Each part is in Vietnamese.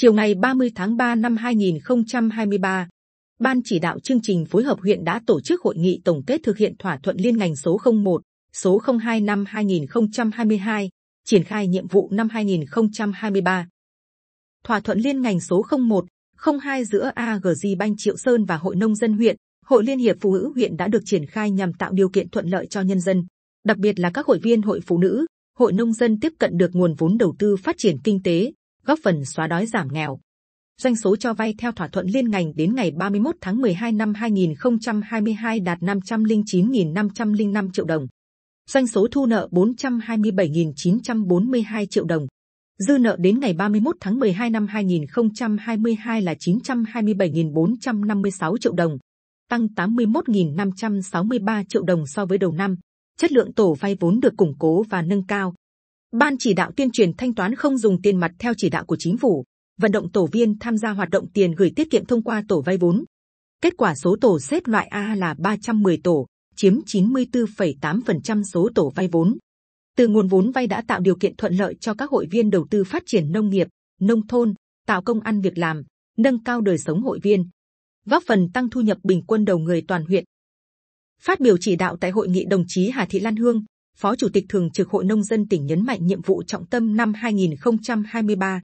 Chiều ngày 30 tháng 3 năm 2023, Ban chỉ đạo chương trình phối hợp huyện đã tổ chức hội nghị tổng kết thực hiện thỏa thuận liên ngành số 01, số 02 năm 2022, triển khai nhiệm vụ năm 2023. Thỏa thuận liên ngành số 01, 02 giữa AGG Banh Triệu Sơn và Hội Nông dân huyện, Hội Liên hiệp Phụ nữ huyện đã được triển khai nhằm tạo điều kiện thuận lợi cho nhân dân, đặc biệt là các hội viên hội phụ nữ, hội nông dân tiếp cận được nguồn vốn đầu tư phát triển kinh tế, góp phần xóa đói giảm nghèo. Doanh số cho vay theo thỏa thuận liên ngành đến ngày 31 tháng 12 năm 2022 đạt 509.505 triệu đồng. Doanh số thu nợ 427.942 triệu đồng. Dư nợ đến ngày 31 tháng 12 năm 2022 là 927.456 triệu đồng, tăng 81.563 triệu đồng so với đầu năm. Chất lượng tổ vay vốn được củng cố và nâng cao. Ban chỉ đạo tuyên truyền thanh toán không dùng tiền mặt theo chỉ đạo của chính phủ, vận động tổ viên tham gia hoạt động tiền gửi tiết kiệm thông qua tổ vay vốn. Kết quả số tổ xếp loại A là 310 tổ, chiếm 94,8% số tổ vay vốn. Từ nguồn vốn vay đã tạo điều kiện thuận lợi cho các hội viên đầu tư phát triển nông nghiệp, nông thôn, tạo công ăn việc làm, nâng cao đời sống hội viên, góp phần tăng thu nhập bình quân đầu người toàn huyện. Phát biểu chỉ đạo tại hội nghị đồng chí Hà Thị Lan Hương, Phó Chủ tịch Thường trực Hội Nông dân tỉnh nhấn mạnh nhiệm vụ trọng tâm năm 2023,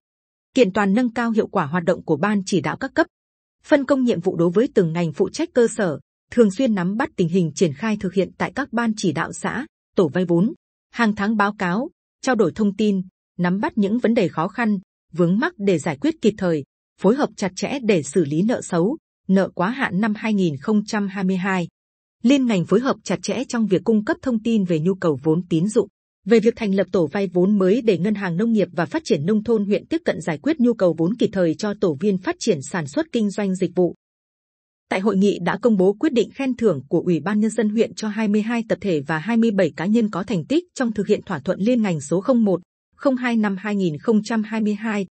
kiện toàn nâng cao hiệu quả hoạt động của Ban chỉ đạo các cấp, phân công nhiệm vụ đối với từng ngành phụ trách cơ sở, thường xuyên nắm bắt tình hình triển khai thực hiện tại các ban chỉ đạo xã, tổ vay vốn, hàng tháng báo cáo, trao đổi thông tin, nắm bắt những vấn đề khó khăn, vướng mắc để giải quyết kịp thời, phối hợp chặt chẽ để xử lý nợ xấu, nợ quá hạn năm 2022 liên ngành phối hợp chặt chẽ trong việc cung cấp thông tin về nhu cầu vốn tín dụng, về việc thành lập tổ vay vốn mới để ngân hàng nông nghiệp và phát triển nông thôn huyện tiếp cận giải quyết nhu cầu vốn kịp thời cho tổ viên phát triển sản xuất kinh doanh dịch vụ. Tại hội nghị đã công bố quyết định khen thưởng của Ủy ban Nhân dân huyện cho 22 tập thể và 27 cá nhân có thành tích trong thực hiện thỏa thuận liên ngành số 01, 02 năm 2022